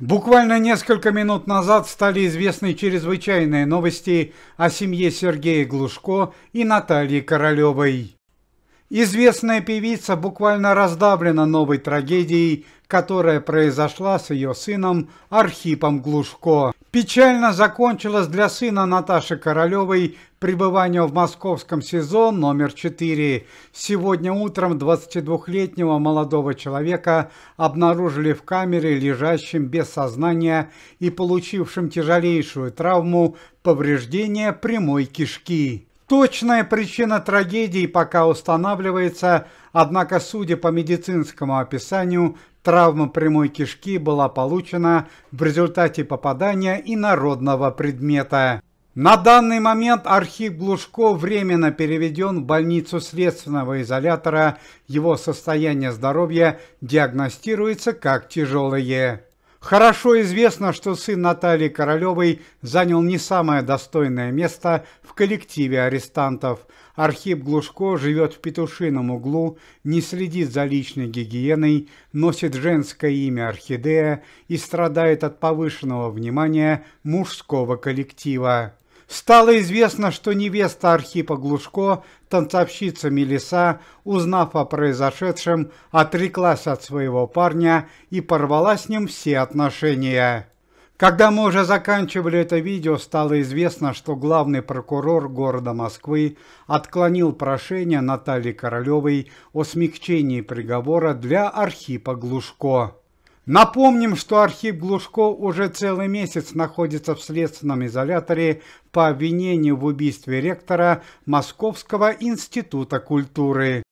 Буквально несколько минут назад стали известны чрезвычайные новости о семье Сергея Глушко и Натальи Королевой. Известная певица буквально раздавлена новой трагедией, которая произошла с ее сыном Архипом Глушко. Печально закончилось для сына Наташи Королевой пребывание в московском СИЗО номер 4. Сегодня утром 22-летнего молодого человека обнаружили в камере лежащим без сознания и получившим тяжелейшую травму повреждения прямой кишки. Точная причина трагедии пока устанавливается, однако, судя по медицинскому описанию, травма прямой кишки была получена в результате попадания инородного предмета. На данный момент архив Глушко временно переведен в больницу следственного изолятора. Его состояние здоровья диагностируется как тяжелое. Хорошо известно, что сын Натальи Королевой занял не самое достойное место в коллективе арестантов. Архип Глушко живет в петушином углу, не следит за личной гигиеной, носит женское имя Орхидея и страдает от повышенного внимания мужского коллектива. Стало известно, что невеста Архипа Глушко, танцовщица Мелиса, узнав о произошедшем, отреклась от своего парня и порвала с ним все отношения. Когда мы уже заканчивали это видео, стало известно, что главный прокурор города Москвы отклонил прошение Натальи Королевой о смягчении приговора для Архипа Глушко. Напомним, что Архип Глушко уже целый месяц находится в следственном изоляторе по обвинению в убийстве ректора Московского института культуры.